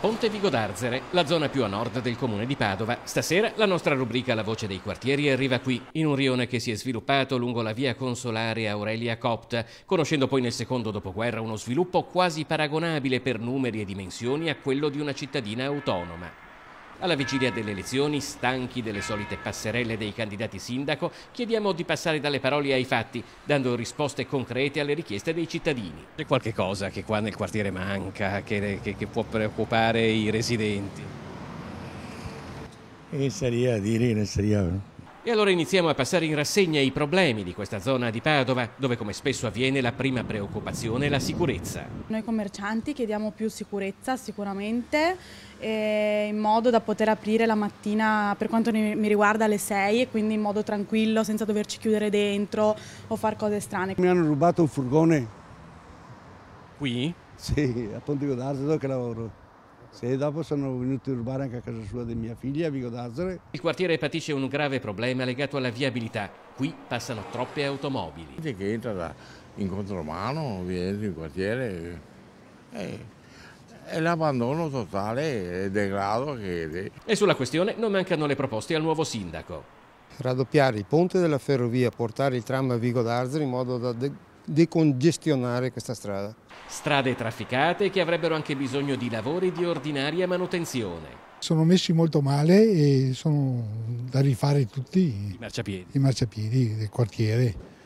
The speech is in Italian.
Ponte Vigo d'Arzere, la zona più a nord del comune di Padova. Stasera la nostra rubrica La voce dei quartieri arriva qui, in un rione che si è sviluppato lungo la via consolare Aurelia Copta, conoscendo poi nel secondo dopoguerra uno sviluppo quasi paragonabile per numeri e dimensioni a quello di una cittadina autonoma. Alla vigilia delle elezioni, stanchi delle solite passerelle dei candidati sindaco, chiediamo di passare dalle parole ai fatti, dando risposte concrete alle richieste dei cittadini. C'è qualche cosa che qua nel quartiere manca, che, che, che può preoccupare i residenti? E a dire, ne seria. E allora iniziamo a passare in rassegna i problemi di questa zona di Padova, dove come spesso avviene la prima preoccupazione è la sicurezza. Noi commercianti chiediamo più sicurezza sicuramente, in modo da poter aprire la mattina per quanto mi riguarda alle 6 e quindi in modo tranquillo, senza doverci chiudere dentro o fare cose strane. Mi hanno rubato un furgone. Qui? Sì, a Ponte Godardo, dove lavoro. Se dopo sono venuti a rubare anche a casa sua di mia figlia, Vigo d'Azore. Il quartiere patisce un grave problema legato alla viabilità. Qui passano troppe automobili. Gente che entra da, in contromano, viene in quartiere. Eh, è l'abbandono totale e degrado che... E sulla questione non mancano le proposte al nuovo sindaco. Raddoppiare il ponte della ferrovia, portare il tram a Vigo d'Arzere in modo da decongestionare questa strada. Strade trafficate che avrebbero anche bisogno di lavori di ordinaria manutenzione. Sono messi molto male e sono da rifare tutti i marciapiedi, i marciapiedi del quartiere.